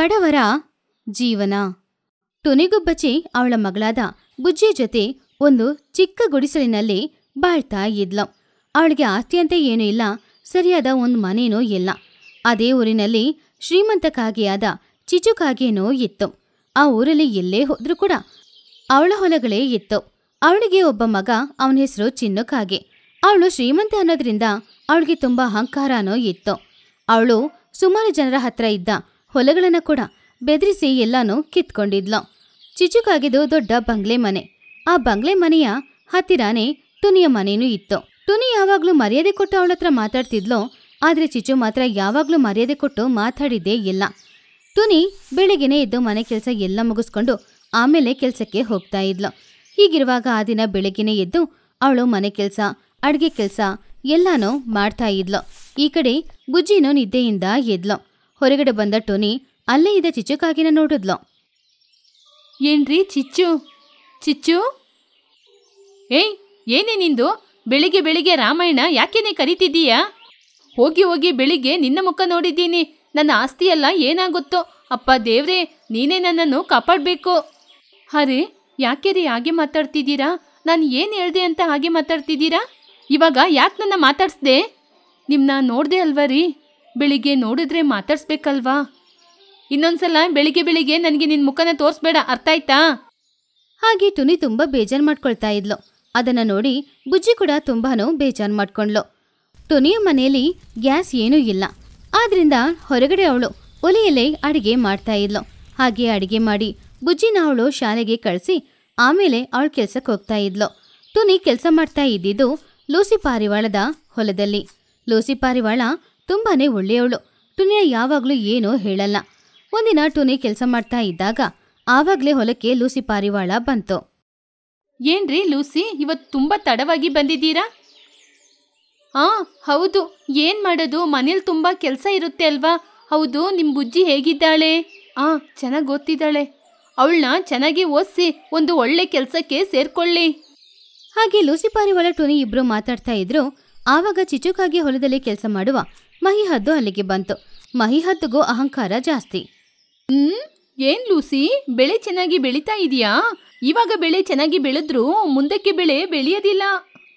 ಬಡವರ ಜೀವನ ಟುನಿಗುಬ್ಬಚಿ ಅವಳ ಮಗಳಾದ ಗುಜ್ಜಿ ಜೊತೆ ಒಂದು ಚಿಕ್ಕ ಗುಡಿಸಲಿನಲ್ಲಿ ಬಾಳ್ತಾ ಇದ್ಲು ಅವಳಿಗೆ ಆಸ್ತಿಯಂತೆ ಏನೂ ಇಲ್ಲ ಸರಿಯಾದ ಒಂದು ಮನೇನೂ ಇಲ್ಲ ಅದೇ ಊರಿನಲ್ಲಿ ಶ್ರೀಮಂತ ಕಾಗೆಯಾದ ಚಿಚು ಕಾಗೆನೋ ಇತ್ತು ಆ ಊರಲ್ಲಿ ಎಲ್ಲೇ ಹೋದ್ರೂ ಕೂಡ ಅವಳ ಹೊಲಗಳೇ ಇತ್ತು ಅವಳಿಗೆ ಒಬ್ಬ ಮಗ ಅವನ ಹೆಸರು ಚಿನ್ನು ಅವಳು ಶ್ರೀಮಂತ ಅನ್ನೋದ್ರಿಂದ ಅವಳಿಗೆ ತುಂಬಾ ಅಹಂಕಾರನೋ ಇತ್ತು ಅವಳು ಸುಮಾರು ಜನರ ಹತ್ರ ಇದ್ದ ಹೊಲಗಳನ್ನ ಕೂಡ ಬೆದರಿಸಿ ಎಲ್ಲಾನು ಕಿತ್ಕೊಂಡಿದ್ಲು ಚಿಚುಕಾಗಿದ್ದು ದೊಡ್ಡ ಬಂಗ್ಲೆ ಮನೆ ಆ ಬಂಗ್ಲೆ ಮನೆಯ ಹತ್ತಿರಾನೇ ಟುನಿಯ ಮನೆಯೂ ಇತ್ತು ಟುನಿ ಯಾವಾಗಲೂ ಮರ್ಯಾದೆ ಕೊಟ್ಟು ಅವಳ ಹತ್ರ ಮಾತಾಡ್ತಿದ್ಲೋ ಆದರೆ ಚಿಚು ಮಾತ್ರ ಯಾವಾಗ್ಲೂ ಮರ್ಯಾದೆ ಕೊಟ್ಟು ಮಾತಾಡಿದ್ದೇ ಇಲ್ಲ ತುನಿ ಬೆಳಿಗ್ಗೆನೆ ಎದ್ದು ಮನೆ ಕೆಲಸ ಎಲ್ಲ ಮುಗಿಸ್ಕೊಂಡು ಆಮೇಲೆ ಕೆಲಸಕ್ಕೆ ಹೋಗ್ತಾ ಇದ್ಲು ಹೀಗಿರುವಾಗ ಆ ದಿನ ಬೆಳಗ್ಗೆನೆ ಎದ್ದು ಅವಳು ಮನೆ ಕೆಲಸ ಅಡುಗೆ ಕೆಲಸ ಎಲ್ಲಾನು ಮಾಡ್ತಾ ಇದ್ಲು ಈ ಕಡೆ ಗುಜ್ಜಿನೂ ನಿದ್ದೆಯಿಂದ ಎದ್ಲು ಹೊರಗಡೆ ಬಂದ ಟೋನಿ ಅಲ್ಲೇ ಇದ್ದ ಚಿಚ್ಚುಕಾಗಿನ ನೋಡಿದ್ಲು ಏನ್ರಿ ಚಿಚ್ಚು ಚಿಚ್ಚು ಏಯ್ ಏನೇ ನಿಂದು ಬೆಳಿಗ್ಗೆ ಬೆಳಿಗ್ಗೆ ರಾಮಾಯಣ ಯಾಕೆನೆ ಕರಿತಿದ್ದೀಯಾ ಹೋಗಿ ಹೋಗಿ ಬೆಳಿಗ್ಗೆ ನಿನ್ನ ಮುಖ ನೋಡಿದ್ದೀನಿ ನನ್ನ ಆಸ್ತಿಯೆಲ್ಲ ಏನಾಗುತ್ತೋ ಅಪ್ಪ ದೇವ್ರೆ ನೀನೇ ನನ್ನನ್ನು ಕಾಪಾಡಬೇಕು ಹರಿ ಯಾಕೆ ರೀ ಹಾಗೆ ಮಾತಾಡ್ತಿದ್ದೀರಾ ನಾನು ಏನು ಹೇಳ್ದೆ ಅಂತ ಹಾಗೆ ಮಾತಾಡ್ತಿದ್ದೀರಾ ಇವಾಗ ಯಾಕೆ ನನ್ನ ಮಾತಾಡಿಸ್ದೆ ನಿಮ್ಮನ್ನ ನೋಡಿದೆ ಅಲ್ವಾ ರೀ ಬೆಳಿಗ್ಗೆ ನೋಡಿದ್ರೆ ಮಾತಾಡ್ಸ್ಬೇಕಲ್ವಾ ಇನ್ನೊಂದ್ಸಲ ಬೆಳಿಗ್ಗೆ ಬೆಳಿಗ್ಗೆ ನನಗೆ ನಿನ್ನ ಮುಖನ ತೋರಿಸ್ಬೇಡ ಅರ್ಥ ಆಯ್ತಾ ಹಾಗೆ ತುನಿ ತುಂಬ ಬೇಜಾರು ಮಾಡ್ಕೊಳ್ತಾ ಇದ್ಲು ಅದನ್ನು ನೋಡಿ ಬುಜ್ಜಿ ಕೂಡ ತುಂಬಾನು ಬೇಜಾರು ಮಾಡ್ಕೊಂಡ್ಲು ಟುನಿಯ ಮನೆಯಲ್ಲಿ ಗ್ಯಾಸ್ ಏನೂ ಇಲ್ಲ ಆದ್ರಿಂದ ಹೊರಗಡೆ ಅವಳು ಒಲೆಯಲ್ಲೇ ಅಡಿಗೆ ಮಾಡ್ತಾ ಇದ್ಲು ಹಾಗೆ ಅಡಿಗೆ ಮಾಡಿ ಬುಜ್ಜಿನ ಅವಳು ಶಾಲೆಗೆ ಕಳಿಸಿ ಆಮೇಲೆ ಅವಳು ಕೆಲ್ಸಕ್ಕೆ ಹೋಗ್ತಾ ಇದ್ಲು ಟುನಿ ಕೆಲಸ ಮಾಡ್ತಾ ಇದ್ದಿದ್ದು ಲೂಸಿ ಪಾರಿವಾಳದ ಹೊಲದಲ್ಲಿ ಲೂಸಿ ಪಾರಿವಾಳ ತುಂಬಾನೇ ಒಳ್ಳೆಯವಳು ಟುನಿಯಾ ಯಾವಾಗಲೂ ಏನೋ ಹೇಳಲ್ಲ ಒಂದಿನ ಟುನಿ ಕೆಲಸ ಮಾಡ್ತಾ ಇದ್ದಾಗ ಆವಾಗಲೇ ಹೊಲಕ್ಕೆ ಲೂಸಿ ಪಾರಿವಾಳ ಬಂತು ಏನ್ರಿ ಲೂಸಿ ಇವತ್ತು ತುಂಬಾ ತಡವಾಗಿ ಬಂದಿದ್ದೀರಾ ಆ ಹೌದು ಏನು ಮಾಡೋದು ಮನೇಲಿ ತುಂಬಾ ಕೆಲಸ ಇರುತ್ತೆ ಅಲ್ವಾ ಹೌದು ನಿಮ್ಮ ಬುಜ್ಜಿ ಹೇಗಿದ್ದಾಳೆ ಆ ಚೆನ್ನಾಗಿ ಓದ್ತಿದ್ದಾಳೆ ಅವಳನ್ನ ಚೆನ್ನಾಗಿ ಓದಿಸಿ ಒಂದು ಒಳ್ಳೆ ಕೆಲಸಕ್ಕೆ ಸೇರ್ಕೊಳ್ಳಿ ಹಾಗೆ ಲೂಸಿ ಪಾರಿವಾಳ ಟುನಿ ಇಬ್ರು ಮಾತಾಡ್ತಾ ಇದ್ರು ಆವಾಗ ಚಿಚುಕಾಗಿ ಹೊಲದಲ್ಲಿ ಕೆಲಸ ಮಾಡುವ ಮಹಿಹದ್ದು ಅಲ್ಲಿಗೆ ಬಂತು ಮಹಿಹದ್ದುಗೂ ಅಹಂಕಾರ ಜಾಸ್ತಿ ಹ್ಮ್ ಏನ್ ಲೂಸಿ ಬೆಳೆ ಚೆನ್ನಾಗಿ ಬೆಳೀತಾ ಇದೆಯಾ ಇವಾಗ ಬೆಳೆ ಚೆನ್ನಾಗಿ ಬೆಳೆದ್ರು ಮುಂದಕ್ಕೆ ಬೆಳೆ ಬೆಳೆಯೋದಿಲ್ಲ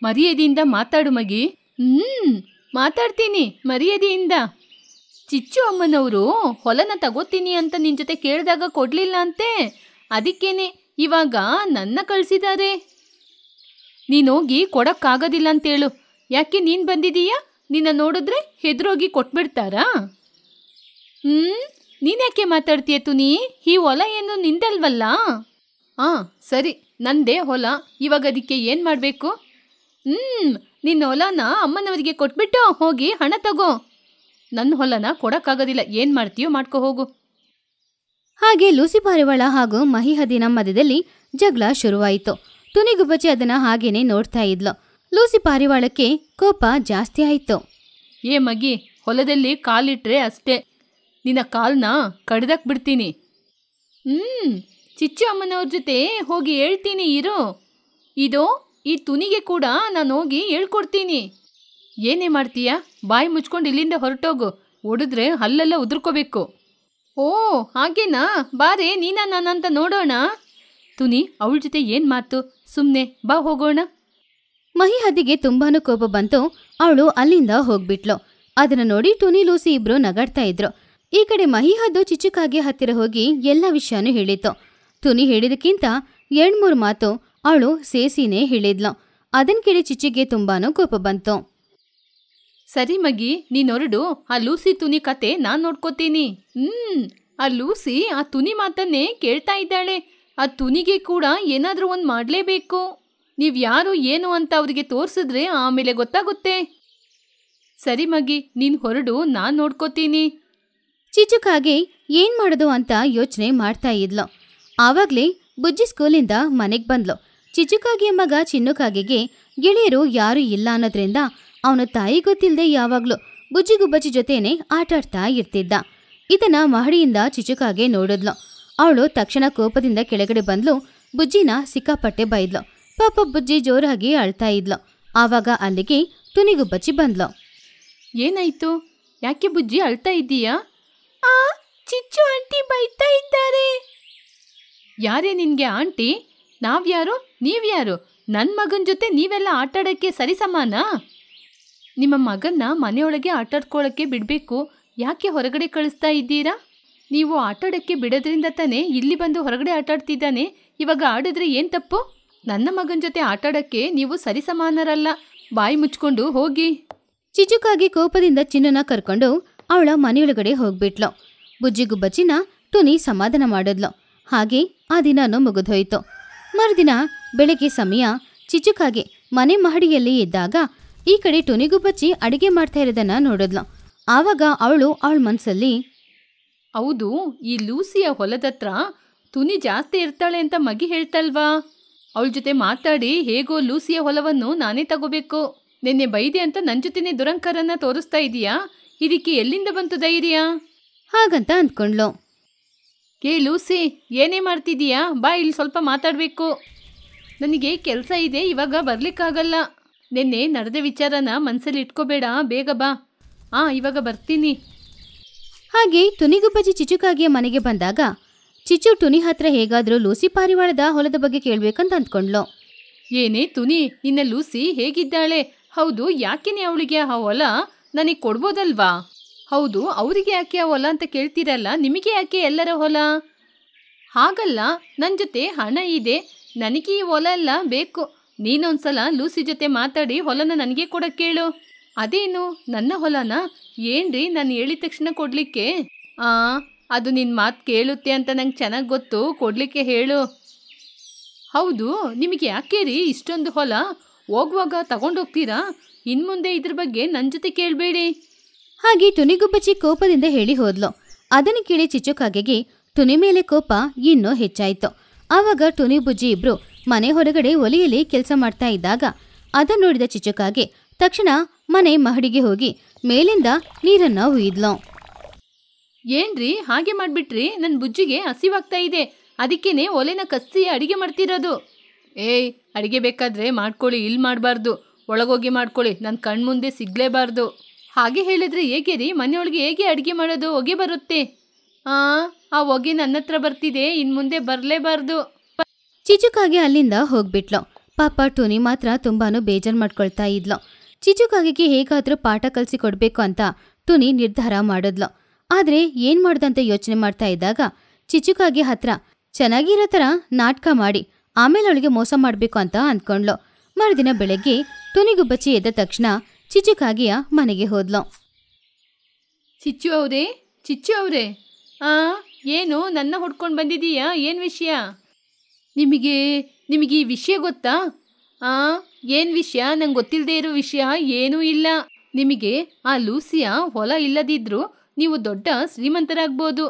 ಮರ್ಯಾದೆಯಿಂದ ಮಾತಾಡು ಮಗಿ ಹ್ಮ್ ಮಾತಾಡ್ತೀನಿ ಮರ್ಯಾದೆಯಿಂದ ಚಿಚ್ಚು ಅಮ್ಮನವರು ಹೊಲನ ತಗೋತೀನಿ ಅಂತ ನಿನ್ ಜೊತೆ ಕೇಳಿದಾಗ ಕೊಡ್ಲಿಲ್ಲ ಅಂತೆ ಅದಕ್ಕೇನೆ ಇವಾಗ ನನ್ನ ಕಳಿಸಿದ್ದಾರೆ ನೀನೋಗಿ ಕೊಡೋಕ್ಕಾಗೋದಿಲ್ಲ ಅಂತೇಳು ಯಾಕೆ ನೀನು ಬಂದಿದೀಯಾ ನಿನ್ನ ನೋಡಿದ್ರೆ ಹೆದರೋಗಿ ಕೊಟ್ಬಿಡ್ತಾರಾ ಹ್ಞೂ ನೀನ್ಯಾಕೆ ಮಾತಾಡ್ತೀಯ ತುನಿ ಈ ಹೊಲ ಏನು ನಿಂದಲ್ವಲ್ಲ ಆ ಸರಿ ನಂದೇ ಹೊಲ ಇವಾಗ ಅದಕ್ಕೆ ಏನು ಮಾಡಬೇಕು ಹ್ಞೂ ನಿನ್ನ ಹೊಲನ ಅಮ್ಮನವರಿಗೆ ಕೊಟ್ಬಿಟ್ಟು ಹೋಗಿ ಹಣ ತಗೋ ನನ್ನ ಹೊಲನ ಕೊಡೋಕ್ಕಾಗೋದಿಲ್ಲ ಏನು ಮಾಡ್ತೀಯೋ ಮಾಡ್ಕೋ ಹೋಗು ಹಾಗೆ ಲೂಸಿ ಪಾರಿವಾಳ ಹಾಗೂ ಮಹಿಹದಿನ ಮಧ್ಯದಲ್ಲಿ ಜಗಳ ಶುರುವಾಯಿತು ತುನಿಗುಬ್ಬಚ್ಚಿ ಅದನ್ನು ಹಾಗೇನೆ ನೋಡ್ತಾ ಇದ್ಲು ಲೂಸಿ ಪಾರಿವಾಳಕ್ಕೆ ಕೋಪ ಜಾಸ್ತಿ ಆಯಿತು ಏ ಮಗಿ ಹೊಲದಲ್ಲಿ ಕಾಲಿಟ್ರೆ ಅಷ್ಟೇ ನಿನ್ನ ಕಾಲ್ನ ಕಡ್ದಕ್ಕೆ ಬಿಡ್ತೀನಿ ಹ್ಞೂ ಚಿಚ್ಚು ಅಮ್ಮನವ್ರ ಜೊತೆ ಹೋಗಿ ಹೇಳ್ತೀನಿ ಇರು ಇದು ಈ ತುನಿಗೆ ಕೂಡ ನಾನು ಹೋಗಿ ಹೇಳ್ಕೊಡ್ತೀನಿ ಏನೇ ಮಾಡ್ತೀಯ ಬಾಯಿ ಮುಚ್ಕೊಂಡು ಇಲ್ಲಿಂದ ಹೊರಟೋಗು ಒಡಿದ್ರೆ ಅಲ್ಲೆಲ್ಲ ಉದುರ್ಕೋಬೇಕು ಓ ಹಾಗೇನಾ ಬಾರೆ ನೀನ ನಾನಂತ ನೋಡೋಣ ತುನಿ ಅವಳ ಜೊತೆ ಏನು ಮಾತು ಸುಮ್ಮನೆ ಬಾ ಹೋಗೋಣ ಮಹಿಹದಿಗೆ ತುಂಬಾನು ಕೋಪ ಬಂತು ಅವಳು ಅಲ್ಲಿಂದ ಹೋಗ್ಬಿಟ್ಲು ಅದನ್ನ ನೋಡಿ ಟುನಿ ಲೂಸಿ ಇಬ್ರು ನಗಾಡ್ತಾ ಇದ್ರು ಈ ಕಡೆ ಮಹಿಹದ್ದು ಚಿಚುಕಾಗೆ ಹತ್ತಿರ ಹೋಗಿ ಎಲ್ಲ ವಿಷಯನೂ ಹೇಳಿತ್ತು ತುನಿ ಹೇಳಿದಕ್ಕಿಂತ ಎರಡ್ಮೂರು ಮಾತು ಅವಳು ಸೇಸಿನೇ ಹೇಳಿದ್ಲು ಅದನ್ ಕೇಳಿ ಚಿಚಿಗೆ ತುಂಬಾನು ಕೋಪ ಬಂತು ಸರಿ ಮಗಿ ನೀನೊರಡು ಆ ಲೂಸಿ ತುನಿ ಕತೆ ನಾನ್ ನೋಡ್ಕೋತೀನಿ ಹ್ಮ್ ಆ ಲೂಸಿ ಆ ತುನಿ ಮಾತನ್ನೇ ಕೇಳ್ತಾ ಇದ್ದಾಳೆ ಆ ತುನಿಗೆ ಕೂಡ ಏನಾದ್ರೂ ಒಂದ್ ಮಾಡ್ಲೇಬೇಕು ನೀವು ಯಾರು ಏನು ಅಂತ ಅವರಿಗೆ ತೋರಿಸಿದ್ರೆ ಆಮೇಲೆ ಗೊತ್ತಾಗುತ್ತೆ ಸರಿ ಮಗಿ ನೀನು ಹೊರಡು ನಾನು ನೋಡ್ಕೋತೀನಿ ಚಿಚುಕಾಗೆ ಏನು ಮಾಡೋದು ಅಂತ ಯೋಚನೆ ಮಾಡ್ತಾ ಇದ್ಲು ಆವಾಗಲೇ ಬುಜ್ಜಿ ಸ್ಕೂಲಿಂದ ಮನೆಗೆ ಬಂದ್ಲು ಚಿಚುಕಾಗಿಯ ಮಗ ಚಿನ್ನುಕಾಗೆಗೆ ಗೆಳೆಯರು ಯಾರೂ ಇಲ್ಲ ಅನ್ನೋದ್ರಿಂದ ಅವನ ತಾಯಿ ಗೊತ್ತಿಲ್ಲದೆ ಯಾವಾಗಲೂ ಬುಜ್ಜಿಗುಬ್ಬಜ್ಜಿ ಜೊತೆನೆ ಆಟಾಡ್ತಾ ಇರ್ತಿದ್ದ ಇದನ್ನ ಮಹಡಿಯಿಂದ ಚಿಚುಕಾಗೆ ನೋಡಿದ್ಲು ಅವಳು ತಕ್ಷಣ ಕೋಪದಿಂದ ಕೆಳಗಡೆ ಬಂದ್ಲು ಬುಜ್ಜಿನ ಸಿಕ್ಕಾಪಟ್ಟೆ ಬೈದ್ಲು ಪಾಪ ಬುಜ್ಜಿ ಜೋರಾಗಿ ಅಳ್ತಾ ಇದ್ಲ ಆವಾಗ ಅಲ್ಲಿಗೆ ತುನಿಗು ಬಚ್ಚಿ ಬಂದ್ಲ ಏನಾಯ್ತು ಯಾಕೆ ಬುಜ್ಜಿ ಅಳ್ತಾ ಇದ್ದೀಯಾ ಆ ಚಿಚ್ಚು ಆಂಟಿ ಬೈತಾ ಇದ್ದಾರೆ ಯಾರೇ ನಿನಗೆ ಆಂಟಿ ನಾವ್ಯಾರು ನೀವ್ಯಾರು ನನ್ನ ಮಗನ ಜೊತೆ ನೀವೆಲ್ಲ ಆಟಾಡೋಕ್ಕೆ ಸಮಾನ ನಿಮ್ಮ ಮಗನ್ನ ಮನೆಯೊಳಗೆ ಆಟಾಡ್ಕೊಳ್ಳೋಕ್ಕೆ ಬಿಡಬೇಕು ಯಾಕೆ ಹೊರಗಡೆ ಕಳಿಸ್ತಾ ಇದ್ದೀರಾ ನೀವು ಆಟಾಡೋಕ್ಕೆ ಬಿಡೋದ್ರಿಂದ ತಾನೇ ಇಲ್ಲಿ ಬಂದು ಹೊರಗಡೆ ಆಟಾಡ್ತಿದ್ದಾನೆ ಇವಾಗ ಆಡಿದ್ರೆ ಏನು ತಪ್ಪು ನನ್ನ ಮಗನ ಜೊತೆ ಆಟಾಡಕ್ಕೆ ನೀವು ಸರಿಸಮಾನರಲ್ಲ ಬಾಯಿ ಮುಚ್ಕೊಂಡು ಹೋಗಿ ಚಿಚುಕಾಗಿ ಕೋಪದಿಂದ ಚಿನ್ನನ ಕರ್ಕೊಂಡು ಅವಳ ಮನೆಯೊಳಗಡೆ ಹೋಗ್ಬಿಟ್ಲು ಬುಜ್ಜಿಗುಬ್ಬ ಚಿನ್ನ ಟುನಿ ಸಮಾಧಾನ ಮಾಡಿದ್ಲು ಹಾಗೆ ಆ ದಿನನೂ ಮುಗಿದೋಯ್ತು ಮರುದಿನ ಬೆಳಗ್ಗೆ ಸಮಯ ಚಿಚುಕಾಗೆ ಮನೆ ಮಹಡಿಯಲ್ಲಿ ಇದ್ದಾಗ ಈ ಕಡೆ ಟುನಿಗುಬ್ಬಚ್ಚಿ ಅಡಿಗೆ ಮಾಡ್ತಾ ಇರೋದನ್ನ ನೋಡಿದ್ಲು ಆವಾಗ ಅವಳು ಅವಳ ಮನಸ್ಸಲ್ಲಿ ಹೌದು ಈ ಲೂಸಿಯ ಹೊಲದತ್ರ ತುನಿ ಜಾಸ್ತಿ ಇರ್ತಾಳೆ ಅಂತ ಮಗಿ ಹೇಳ್ತಲ್ವಾ ಅವಳ ಜೊತೆ ಮಾತಾಡಿ ಹೇಗೋ ಲೂಸಿಯ ಹೊಲವನ್ನು ನಾನೇ ತಗೋಬೇಕು ನಿನ್ನೆ ಬೈದೆ ಅಂತ ನನ್ನ ಜೊತೆನೆ ದುರಂಕರನ್ನ ತೋರಿಸ್ತಾ ಇದೀಯಾ ಇದಕ್ಕೆ ಎಲ್ಲಿಂದ ಬಂತು ಧೈರ್ಯ ಹಾಗಂತ ಅಂದ್ಕೊಂಡ್ಲು ಏ ಲೂಸಿ ಏನೇ ಮಾಡ್ತಿದೀಯಾ ಬಾ ಇಲ್ಲಿ ಸ್ವಲ್ಪ ಮಾತಾಡಬೇಕು ನನಗೆ ಕೆಲಸ ಇದೆ ಇವಾಗ ಬರಲಿಕ್ಕಾಗಲ್ಲ ನಿನ್ನೆ ನಡೆದ ವಿಚಾರನ ಮನಸ್ಸಲ್ಲಿ ಇಟ್ಕೋಬೇಡ ಬೇಗ ಬಾ ಆ ಇವಾಗ ಬರ್ತೀನಿ ಹಾಗೆ ತುನಿಗುಬ್ಬಜಿ ಚಿಚುಕಾಗಿಯ ಮನೆಗೆ ಬಂದಾಗ ಚಿಚು ಟುನಿ ಹತ್ರ ಹೇಗಾದರೂ ಲೂಸಿ ಪಾರಿವಾಳದ ಹೊಲದ ಬಗ್ಗೆ ಕೇಳ್ಬೇಕಂತ ಅಂದ್ಕೊಂಡ್ಲು ಏನೇ ತುನಿ ನಿನ್ನ ಲೂಸಿ ಹೇಗಿದ್ದಾಳೆ ಹೌದು ಯಾಕೆನೆ ಅವಳಿಗೆ ಆ ಹೊಲ ನನಗೆ ಕೊಡ್ಬೋದಲ್ವಾ ಹೌದು ಅವರಿಗೆ ಯಾಕೆ ಆ ಹೊಲ ಅಂತ ಕೇಳ್ತೀರಲ್ಲ ನಿಮಗೆ ಯಾಕೆ ಎಲ್ಲರ ಹೊಲ ಹಾಗಲ್ಲ ನನ್ನ ಜೊತೆ ಹಣ ಇದೆ ನನಗೆ ಈ ಹೊಲ ಎಲ್ಲ ಬೇಕು ನೀನೊಂದ್ಸಲ ಲೂಸಿ ಜೊತೆ ಮಾತಾಡಿ ಹೊಲನ ನನಗೆ ಕೊಡಕ್ಕೆ ಕೇಳು ಅದೇನು ನನ್ನ ಹೊಲನ ಏನ್ರಿ ನಾನು ಹೇಳಿದ ತಕ್ಷಣ ಕೊಡಲಿಕ್ಕೆ ಆ ಅದು ನಿನ್ನ ಮಾತು ಕೇಳುತ್ತೆ ಅಂತ ನಂಗೆ ಚೆನ್ನಾಗಿ ಗೊತ್ತು ಕೊಡಲಿಕ್ಕೆ ಹೇಳು ಹೌದು ನಿಮಗೆ ಯಾಕೆ ರೀ ಇಷ್ಟೊಂದು ಹೊಲ ಹೋಗುವಾಗ ತಗೊಂಡೋಗ್ತೀರಾ ಇನ್ನು ಮುಂದೆ ಇದ್ರ ಬಗ್ಗೆ ನನ್ನ ಜೊತೆ ಕೇಳಬೇಡಿ ಹಾಗೆ ತುನಿಗುಬ್ಬಚ್ಚಿ ಕೋಪದಿಂದ ಹೇಳಿ ಹೋದ್ಲು ಅದನ್ನು ಕೇಳಿ ಚಿಚುಕಾಗೆಗೆ ತುನಿ ಮೇಲೆ ಕೋಪ ಇನ್ನೂ ಹೆಚ್ಚಾಯಿತು ಆವಾಗ ಟುನಿ ಬುಜ್ಜಿ ಇಬ್ರು ಮನೆ ಹೊರಗಡೆ ಒಲೆಯಲ್ಲಿ ಕೆಲಸ ಮಾಡ್ತಾ ಇದ್ದಾಗ ಅದನ್ನು ನೋಡಿದ ಚಿಚುಕಾಗೆ ತಕ್ಷಣ ಮನೆ ಮಹಡಿಗೆ ಹೋಗಿ ಮೇಲಿಂದ ನೀರನ್ನು ಹುಯ್ದ್ಲು ಏನ್ರಿ ಹಾಗೆ ಮಾಡ್ಬಿಟ್ರಿ ನನ್ನ ಬುಜ್ಜಿಗೆ ಹಸಿವಾಗ್ತಾ ಇದೆ ಅದಕ್ಕೇನೆ ಒಲೆನ ಕಸ್ಸಿ ಅಡಿಗೆ ಮಾಡ್ತಿರೋದು ಏಯ್ ಅಡಿಗೆ ಬೇಕಾದ್ರೆ ಮಾಡ್ಕೊಳ್ಳಿ ಇಲ್ಲಿ ಮಾಡಬಾರ್ದು ಒಳಗೋಗಿ ಮಾಡ್ಕೊಳ್ಳಿ ನನ್ನ ಕಣ್ಮುಂದೆ ಸಿಗ್ಲೇಬಾರ್ದು ಹಾಗೆ ಹೇಳಿದ್ರೆ ಹೇಗೆ ರೀ ಮನೆಯೊಳಗೆ ಹೇಗೆ ಅಡುಗೆ ಮಾಡೋದು ಹೊಗೆ ಬರುತ್ತೆ ಆ ಆ ಹೊಗೆ ನನ್ನ ಹತ್ರ ಬರ್ತಿದೆ ಇನ್ನು ಮುಂದೆ ಬರಲೇಬಾರ್ದು ಚಿಚುಕಾಗೆ ಅಲ್ಲಿಂದ ಹೋಗ್ಬಿಟ್ಲು ಪಾಪ ಟುನಿ ಮಾತ್ರ ತುಂಬಾನು ಬೇಜಾರು ಮಾಡ್ಕೊಳ್ತಾ ಇದ್ಲು ಚಿಚುಕಾಗೆಗೆ ಹೇಗಾದರೂ ಪಾಠ ಕಲಿಸಿ ಕೊಡಬೇಕು ಅಂತ ಟುನಿ ನಿರ್ಧಾರ ಮಾಡಿದ್ಲು ಆದರೆ ಏನು ಮಾಡ್ದಂತ ಯೋಚನೆ ಮಾಡ್ತಾ ಇದ್ದಾಗ ಚಿಚುಕಾಗಿ ಹತ್ರ ಚೆನ್ನಾಗಿರೋ ಥರ ನಾಟಕ ಮಾಡಿ ಆಮೇಲೆ ಅವಳಿಗೆ ಮೋಸ ಮಾಡಬೇಕು ಅಂತ ಅಂದ್ಕೊಂಡ್ಲೋ ಮರುದಿನ ಬೆಳಗ್ಗೆ ತುನಿಗುಬ್ಬಚ್ಚಿ ಎದ್ದ ತಕ್ಷಣ ಚಿಚುಕಾಗಿಯ ಮನೆಗೆ ಹೋದ್ಲು ಚಿಚ್ಚು ಅವರೇ ಚಿಚ್ಚು ಅವರೇ ಆ ಏನು ನನ್ನ ಹುಡ್ಕೊಂಡು ಬಂದಿದ್ದೀಯಾ ಏನು ವಿಷಯ ನಿಮಗೆ ನಿಮಗೆ ಈ ವಿಷಯ ಗೊತ್ತಾ ಆ ಏನು ವಿಷಯ ನಂಗೆ ಗೊತ್ತಿಲ್ಲದೆ ಇರೋ ವಿಷಯ ಏನೂ ಇಲ್ಲ ನಿಮಗೆ ಆ ಲೂಸಿಯ ಹೊಲ ಇಲ್ಲದಿದ್ರು ನೀವು ದೊಡ್ಡ ಶ್ರೀಮಂತರಾಗ್ಬೋದು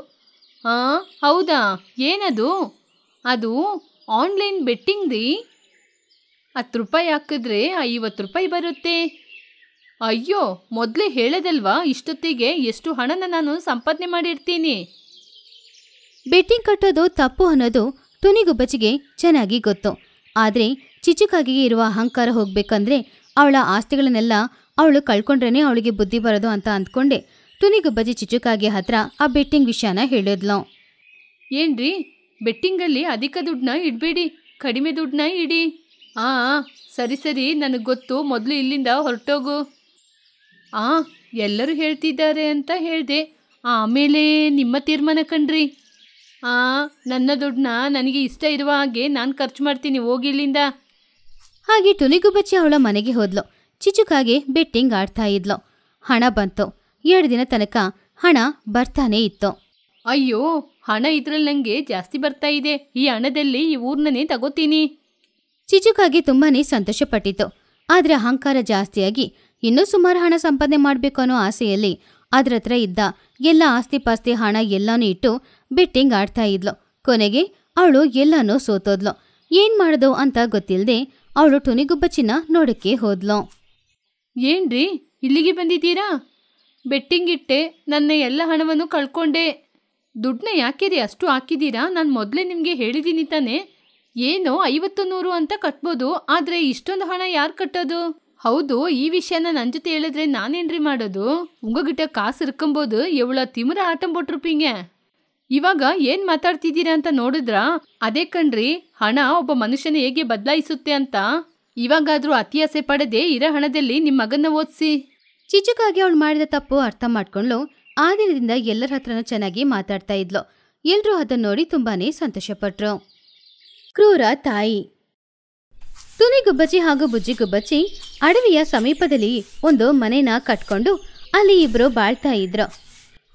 ಹಾಂ ಹೌದಾ ಏನದು ಅದು ಆನ್ಲೈನ್ ಬೆಟ್ಟಿಂಗ್ ರೀ ಹತ್ತು ರೂಪಾಯಿ ಹಾಕಿದ್ರೆ ಐವತ್ತು ರೂಪಾಯಿ ಬರುತ್ತೆ ಅಯ್ಯೋ ಮೊದಲೇ ಹೇಳೋದಲ್ವಾ ಇಷ್ಟೊತ್ತಿಗೆ ಎಷ್ಟು ಹಣನ ನಾನು ಸಂಪಾದನೆ ಮಾಡಿರ್ತೀನಿ ಬೆಟ್ಟಿಂಗ್ ಕಟ್ಟೋದು ತಪ್ಪು ಅನ್ನೋದು ತುನಿಗುಬ್ಬಚ್ಚಿಗೆ ಚೆನ್ನಾಗಿ ಗೊತ್ತು ಆದರೆ ಚಿಚುಕಾಗಿ ಇರುವ ಅಹಂಕಾರ ಹೋಗಬೇಕಂದ್ರೆ ಅವಳ ಆಸ್ತಿಗಳನ್ನೆಲ್ಲ ಅವಳು ಕಳ್ಕೊಂಡ್ರೇ ಅವಳಿಗೆ ಬುದ್ಧಿ ಬರೋದು ಅಂತ ಅಂದ್ಕೊಂಡೆ ತುನಿಗ ಬಜಿ ಚಿಚುಕಾಗೆ ಹತ್ರ ಆ ಬೆಟ್ಟಿಂಗ್ ವಿಷಯನ ಹೇಳಿದ್ಲು ಏನ್ರಿ ಬೆಟ್ಟಿಂಗಲ್ಲಿ ಅಧಿಕ ದುಡ್ಡನ್ನ ಇಡಬೇಡಿ ಕಡಿಮೆ ದುಡ್ಡನ್ನ ಇಡಿ ಆ ಸರಿ ಸರಿ ನನಗೆ ಗೊತ್ತು ಮೊದಲು ಇಲ್ಲಿಂದ ಹೊರಟೋಗು ಆ ಎಲ್ಲರೂ ಹೇಳ್ತಿದ್ದಾರೆ ಅಂತ ಹೇಳಿದೆ ಆಮೇಲೆ ನಿಮ್ಮ ತೀರ್ಮಾನ ಕಣ್ರಿ ಆ ನನ್ನ ದುಡ್ಡನ್ನ ನನಗೆ ಇಷ್ಟ ಇರುವ ಹಾಗೆ ನಾನು ಖರ್ಚು ಮಾಡ್ತೀನಿ ಹೋಗಿ ಇಲ್ಲಿಂದ ಹಾಗೆ ಟುನಿಗು ಬಚ್ಚಿ ಅವಳ ಮನೆಗೆ ಹೋದ್ಲು ಚಿಚುಕಾಗೆ ಬೆಟ್ಟಿಂಗ್ ಆಡ್ತಾ ಇದ್ಲು ಹಣ ಬಂತು ಎರಡು ದಿನ ತನಕ ಹಣ ಬರ್ತಾನೆ ಇತ್ತು ಅಯ್ಯೋ ಹಣ ಇದ್ರಲ್ಲಿ ನಂಗೆ ಜಾಸ್ತಿ ಬರ್ತಾ ಇದೆ ಈ ಹಣದಲ್ಲಿ ಈ ಊರ್ನೇ ತಗೋತೀನಿ ಚಿಚುಕಾಗಿ ತುಂಬಾನೇ ಸಂತೋಷಪಟ್ಟಿತು ಆದರೆ ಅಹಂಕಾರ ಜಾಸ್ತಿಯಾಗಿ ಇನ್ನೂ ಸುಮಾರು ಹಣ ಸಂಪಾದನೆ ಮಾಡಬೇಕು ಅನ್ನೋ ಆಸೆಯಲ್ಲಿ ಅದ್ರ ಹತ್ರ ಇದ್ದ ಎಲ್ಲ ಆಸ್ತಿ ಪಾಸ್ತಿ ಹಣ ಎಲ್ಲಾನು ಇಟ್ಟು ಬೆಟ್ಟಿಂಗ್ ಆಡ್ತಾ ಇದ್ಲು ಕೊನೆಗೆ ಅವಳು ಎಲ್ಲಾನು ಸೋತೋದ್ಲು ಏನು ಮಾಡೋದು ಅಂತ ಗೊತ್ತಿಲ್ಲದೆ ಅವಳು ಟುನಿಗುಬ್ಬಚ್ಚಿನ ನೋಡಕ್ಕೆ ಹೋದ್ಲು ಏನ್ರಿ ಇಲ್ಲಿಗೆ ಬಂದಿದ್ದೀರಾ ಬೆಟ್ಟಿಂಗಿಟ್ಟೆ ನನ್ನ ಎಲ್ಲ ಹಣವನ್ನು ಕಳ್ಕೊಂಡೆ ದುಡ್ಡನ್ನ ಯಾಕೆ ರೀ ಅಷ್ಟು ಹಾಕಿದ್ದೀರಾ ನಾನು ಮೊದಲೇ ನಿಮಗೆ ಹೇಳಿದ್ದೀನಿ ತಾನೇ ಏನೋ ಐವತ್ತು ನೂರು ಅಂತ ಕಟ್ಬೋದು ಆದರೆ ಇಷ್ಟೊಂದು ಹಣ ಯಾರು ಕಟ್ಟೋದು ಹೌದು ಈ ವಿಷಯನ ನನ್ನ ಜೊತೆ ಹೇಳಿದ್ರೆ ನಾನೇನ್ರಿ ಮಾಡೋದು ಉಂಗಗಿಟ್ಟ ಕಾಸು ಇರ್ಕೊಂಬೋದು ಎವಳ ತಿಮರ ಆಟಂ ಇವಾಗ ಏನು ಮಾತಾಡ್ತಿದ್ದೀರಾ ಅಂತ ನೋಡಿದ್ರಾ ಅದೇ ಕಣ್ರಿ ಹಣ ಒಬ್ಬ ಮನುಷ್ಯನ ಹೇಗೆ ಬದಲಾಯಿಸುತ್ತೆ ಅಂತ ಇವಾಗಾದರೂ ಅತಿಯಾಸೆ ಪಡೆದೇ ಇರೋ ಹಣದಲ್ಲಿ ನಿಮ್ಮ ಮಗನ ಓದಿಸಿ ಚಿಚುಕಾಗಿ ಅವಳು ಮಾಡಿದ ತಪ್ಪು ಅರ್ಥ ಮಾಡ್ಕೊಂಡ್ಲು ಆ ದಿನದಿಂದ ಎಲ್ಲರ ಹತ್ರನೂ ಚೆನ್ನಾಗಿ ಮಾತಾಡ್ತಾ ಇದ್ಲು ಎಲ್ಲರೂ ಅದನ್ನು ನೋಡಿ ತುಂಬಾನೇ ಸಂತೋಷಪಟ್ರು ಕ್ರೂರ ತಾಯಿ ತುನಿ ಗುಬ್ಬಚ್ಚಿ ಹಾಗೂ ಬುಜ್ಜಿ ಗುಬ್ಬಚ್ಚಿ ಅಡವಿಯ ಸಮೀಪದಲ್ಲಿ ಒಂದು ಮನೆಯ ಕಟ್ಕೊಂಡು ಅಲ್ಲಿ ಇಬ್ರು ಬಾಳ್ತಾ ಇದ್ರು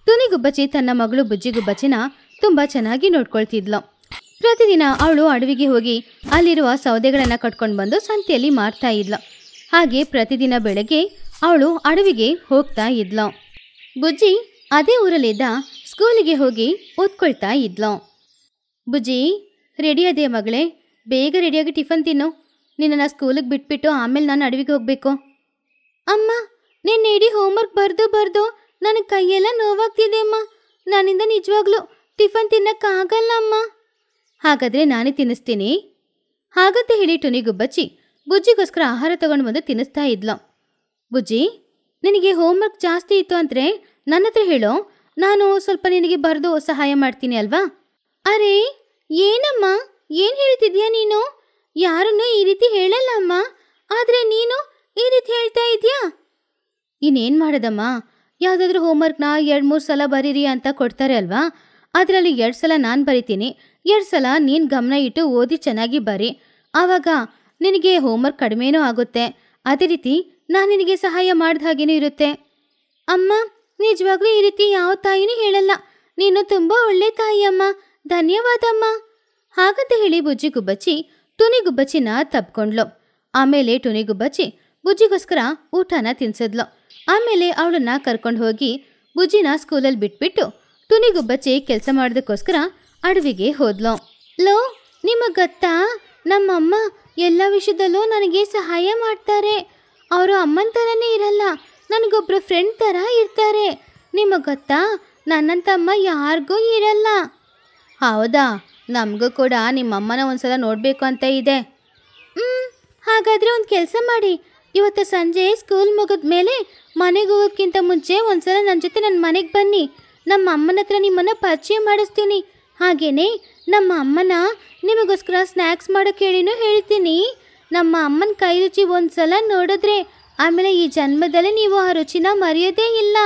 ತುನಿ ಗುಬ್ಬಚ್ಚಿ ತನ್ನ ಮಗಳು ಬುಜ್ಜಿ ಗುಬ್ಬಚ್ಚಿನ ತುಂಬಾ ಚೆನ್ನಾಗಿ ನೋಡ್ಕೊಳ್ತಿದ್ಲು ಪ್ರತಿದಿನ ಅವಳು ಅಡವಿಗೆ ಹೋಗಿ ಅಲ್ಲಿರುವ ಸೌದೆಗಳನ್ನ ಕಟ್ಕೊಂಡು ಬಂದು ಸಂತೆಯಲ್ಲಿ ಮಾರ್ತಾ ಇದ್ಲು ಹಾಗೆ ಪ್ರತಿದಿನ ಬೆಳಗ್ಗೆ ಅವಳು ಅಡವಿಗೆ ಹೋಗ್ತಾ ಇದ್ಲ ಬುಜ್ಜಿ ಅದೇ ಊರಲ್ಲಿದ್ದ ಸ್ಕೂಲಿಗೆ ಹೋಗಿ ಓದ್ಕೊಳ್ತಾ ಇದ್ಲ ಬುಜ್ಜಿ ರೆಡಿ ಅದೇ ಮಗಳೇ ಬೇಗ ರೆಡಿಯಾಗಿ ಟಿಫನ್ ತಿನ್ನು ನಿನ್ನನ್ನು ಸ್ಕೂಲಿಗೆ ಬಿಟ್ಬಿಟ್ಟು ಆಮೇಲೆ ನಾನು ಅಡವಿಗೆ ಹೋಗಬೇಕು ಅಮ್ಮ ನೀನು ಇಡೀ ಹೋಮ್ವರ್ಕ್ ಬರ್ದು ಬರ್ದು ನನಗೆ ಕೈಯೆಲ್ಲ ನೋವಾಗ್ತಿದೆ ಅಮ್ಮ ನನ್ನಿಂದ ನಿಜವಾಗ್ಲೂ ಟಿಫನ್ ತಿನ್ನಕ್ಕಾಗಲ್ಲ ಅಮ್ಮ ಹಾಗಾದರೆ ನಾನೇ ತಿನ್ನಿಸ್ತೀನಿ ಹಾಗಂತ ಹೇಳಿ ಗುಬ್ಬಚ್ಚಿ ಬುಜ್ಜಿಗೋಸ್ಕರ ಆಹಾರ ತಗೊಂಡು ಬಂದು ತಿನ್ನಿಸ್ತಾ ಇದ್ಲ ಬುಜ್ಜಿ ನಿನಗೆ ಹೋಮ್ವರ್ಕ್ ಜಾಸ್ತಿ ಇತ್ತು ಅಂದರೆ ನನ್ನ ಹತ್ರ ಹೇಳೋ ನಾನು ಸ್ವಲ್ಪ ನಿನಗೆ ಬರೆದು ಸಹಾಯ ಮಾಡ್ತೀನಿ ಅಲ್ವಾ ಅರೆ ಏನಮ್ಮ ಏನ್ ಹೇಳ್ತಿದ್ಯಾ ನೀನು ಯಾರನ್ನು ಈ ರೀತಿ ಹೇಳಲ್ಲ ಅಮ್ಮ ಆದ್ರೆ ನೀನು ಈ ರೀತಿ ಹೇಳ್ತಾ ಇದ್ಯಾ ಇನ್ನೇನ್ ಮಾಡೋದಮ್ಮ ವರ್ಕ್ ಹೋಮ್ವರ್ಕ್ನ ಎರಡು ಮೂರು ಸಲ ಬರೀರಿ ಅಂತ ಕೊಡ್ತಾರೆ ಅಲ್ವಾ ಅದರಲ್ಲಿ ಎರಡ್ ಸಲ ನಾನು ಬರಿತೀನಿ ಎರಡ್ ಸಲ ನೀನು ಗಮನ ಇಟ್ಟು ಓದಿ ಚೆನ್ನಾಗಿ ಬರಿ ಆವಾಗ ನಿನಗೆ ಹೋಮ್ವರ್ಕ್ ಕಡಿಮೆನೂ ಆಗುತ್ತೆ ಅದೇ ರೀತಿ ನಾನು ನಿನಗೆ ಸಹಾಯ ಮಾಡಿದ ಹಾಗೇನೂ ಇರುತ್ತೆ ಅಮ್ಮ ನಿಜವಾಗ್ಲೂ ಈ ರೀತಿ ಯಾವ ತಾಯಿನೂ ಹೇಳಲ್ಲ ನೀನು ತುಂಬ ಒಳ್ಳೆ ತಾಯಿಯಮ್ಮ ಧನ್ಯವಾದಮ್ಮ ಹಾಗಂತ ಹೇಳಿ ಬುಜ್ಜಿ ಗುಬ್ಬಚ್ಚಿ ಟುನಿ ಗುಬ್ಬಚ್ಚಿನ ತಬ್ಕೊಂಡ್ಲು ಆಮೇಲೆ ಟುನಿ ಗುಬ್ಬಚ್ಚಿ ಬುಜ್ಜಿಗೋಸ್ಕರ ಊಟನ ತಿನ್ಸಿದ್ಲು ಆಮೇಲೆ ಅವಳನ್ನ ಕರ್ಕೊಂಡು ಹೋಗಿ ಬುಜ್ಜಿನ ಸ್ಕೂಲಲ್ಲಿ ಬಿಟ್ಬಿಟ್ಟು ತುನಿ ಗುಬ್ಬಚ್ಚಿ ಕೆಲಸ ಮಾಡೋದಕ್ಕೋಸ್ಕರ ಅಡವಿಗೆ ಹೋದ್ಲು ಲೋ ನಿಮಗೆ ಗೊತ್ತಾ ನಮ್ಮಮ್ಮ ಎಲ್ಲ ವಿಷಯದಲ್ಲೂ ನನಗೆ ಸಹಾಯ ಮಾಡ್ತಾರೆ ಅವರು ಅಮ್ಮನ ಥರನೇ ಇರಲ್ಲ ನನಗೊಬ್ಬರು ಫ್ರೆಂಡ್ ಥರ ಇರ್ತಾರೆ ನಿಮಗೆ ಗೊತ್ತಾ ನನ್ನಂತಮ್ಮ ಯಾರಿಗೂ ಇರಲ್ಲ ಹೌದಾ ನಮಗೂ ಕೂಡ ನಿಮ್ಮಮ್ಮನ ಒಂದು ಸಲ ನೋಡಬೇಕು ಅಂತ ಇದೆ ಹ್ಞೂ ಹಾಗಾದರೆ ಒಂದು ಕೆಲಸ ಮಾಡಿ ಇವತ್ತು ಸಂಜೆ ಸ್ಕೂಲ್ ಮುಗಿದ ಮೇಲೆ ಮನೆಗೆ ಹೋಗೋಕ್ಕಿಂತ ಮುಂಚೆ ಒಂದು ಸಲ ನನ್ನ ಜೊತೆ ನನ್ನ ಮನೆಗೆ ಬನ್ನಿ ನಮ್ಮ ಅಮ್ಮನ ಹತ್ರ ನಿಮ್ಮನ್ನು ಪರಿಚಯ ಮಾಡಿಸ್ತೀನಿ ಹಾಗೆಯೇ ನಮ್ಮ ಅಮ್ಮನ ನಿಮಗೋಸ್ಕರ ಸ್ನ್ಯಾಕ್ಸ್ ಮಾಡೋಕ್ಕೆ ಹೇಳಿನೂ ಹೇಳ್ತೀನಿ ನಮ್ಮ ಅಮ್ಮನ ಕೈ ರುಚಿ ಒಂದ್ಸಲ ಸಲ ನೋಡಿದ್ರೆ ಆಮೇಲೆ ಈ ಜನ್ಮದಲ್ಲಿ ನೀವು ಆ ರುಚಿನ ಮರೆಯೋದೇ ಇಲ್ಲ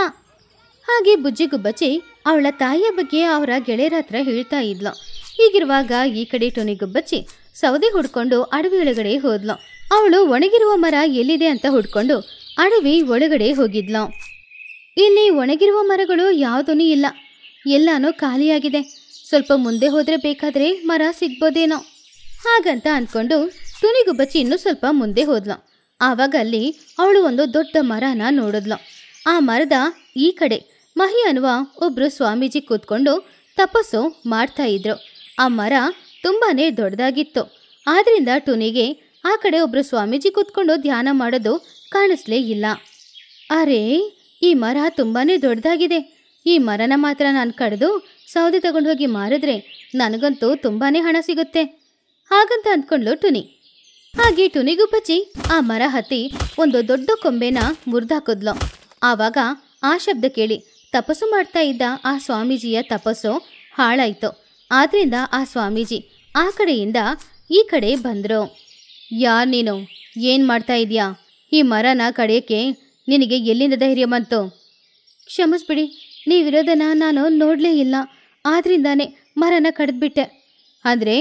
ಹಾಗೆ ಬುಜ್ಜಿ ಅವಳ ತಾಯಿಯ ಬಗ್ಗೆ ಅವರ ಗೆಳೆಯರ ಹತ್ರ ಹೇಳ್ತಾ ಇದ್ಲು ಹೀಗಿರುವಾಗ ಈ ಕಡೆ ಟೊನಿ ಗುಬ್ಬಚ್ಚಿ ಸೌದೆ ಹುಡ್ಕೊಂಡು ಅಡವಿ ಒಳಗಡೆ ಹೋದ್ಲು ಅವಳು ಒಣಗಿರುವ ಮರ ಎಲ್ಲಿದೆ ಅಂತ ಹುಡ್ಕೊಂಡು ಅಡವಿ ಒಳಗಡೆ ಹೋಗಿದ್ಲು ಇಲ್ಲಿ ಒಣಗಿರುವ ಮರಗಳು ಯಾವುದೂ ಇಲ್ಲ ಎಲ್ಲಾನು ಖಾಲಿಯಾಗಿದೆ ಸ್ವಲ್ಪ ಮುಂದೆ ಹೋದರೆ ಬೇಕಾದರೆ ಮರ ಸಿಗ್ಬೋದೇನೋ ಹಾಗಂತ ಅಂದ್ಕೊಂಡು ತುನಿಗುಬ್ಬಚ್ಚಿ ಇನ್ನೂ ಸ್ವಲ್ಪ ಮುಂದೆ ಹೋದ್ಲು ಆವಾಗ ಅಲ್ಲಿ ಅವಳು ಒಂದು ದೊಡ್ಡ ಮರನ ನೋಡಿದ್ಲು ಆ ಮರದ ಈ ಕಡೆ ಮಹಿ ಅನ್ನುವ ಒಬ್ಬರು ಸ್ವಾಮೀಜಿ ಕೂತ್ಕೊಂಡು ತಪಸ್ಸು ಮಾಡ್ತಾ ಇದ್ರು ಆ ಮರ ತುಂಬಾನೇ ದೊಡ್ಡದಾಗಿತ್ತು ಆದ್ರಿಂದ ಟುನಿಗೆ ಆ ಕಡೆ ಒಬ್ಬರು ಸ್ವಾಮೀಜಿ ಕೂತ್ಕೊಂಡು ಧ್ಯಾನ ಮಾಡೋದು ಕಾಣಿಸ್ಲೇ ಇಲ್ಲ ಅರೆ ಈ ಮರ ತುಂಬಾನೇ ದೊಡ್ಡದಾಗಿದೆ ಈ ಮರನ ಮಾತ್ರ ನಾನು ಕಡಿದು ಸೌದೆ ತಗೊಂಡು ಹೋಗಿ ಮಾರಿದ್ರೆ ನನಗಂತೂ ತುಂಬಾನೇ ಹಣ ಸಿಗುತ್ತೆ ಹಾಗಂತ ಅಂದ್ಕೊಂಡ್ಲು ಟುನಿ ಹಾಗೆ ಟುನಿಗುಪ್ಪಜಿ ಆ ಮರ ಹತ್ತಿ ಒಂದು ದೊಡ್ಡ ಕೊಂಬೆನ ಮುರಿದಾಕಿದ್ಲು ಆವಾಗ ಆ ಶಬ್ದ ಕೇಳಿ ತಪಸ್ಸು ಮಾಡ್ತಾ ಇದ್ದ ಆ ಸ್ವಾಮೀಜಿಯ ತಪಸ್ಸು ಹಾಳಾಯಿತು ಆದ್ರಿಂದ ಆ ಸ್ವಾಮೀಜಿ ಆ ಕಡೆಯಿಂದ ಈ ಕಡೆ ಬಂದರು ಯಾರು ನೀನು ಏನು ಮಾಡ್ತಾ ಇದೀಯಾ ಈ ಮರನ ಕಡೆಯಕ್ಕೆ ನಿನಗೆ ಎಲ್ಲಿಂದ ಧೈರ್ಯ ಬಂತು ಕ್ಷಮಿಸ್ಬಿಡಿ ನೀವಿರೋದನ್ನು ನಾನು ನೋಡಲೇ ಇಲ್ಲ ಆದ್ರಿಂದಾನೆ ಮರನ ಕಡಿದ್ಬಿಟ್ಟೆ ಆದರೆ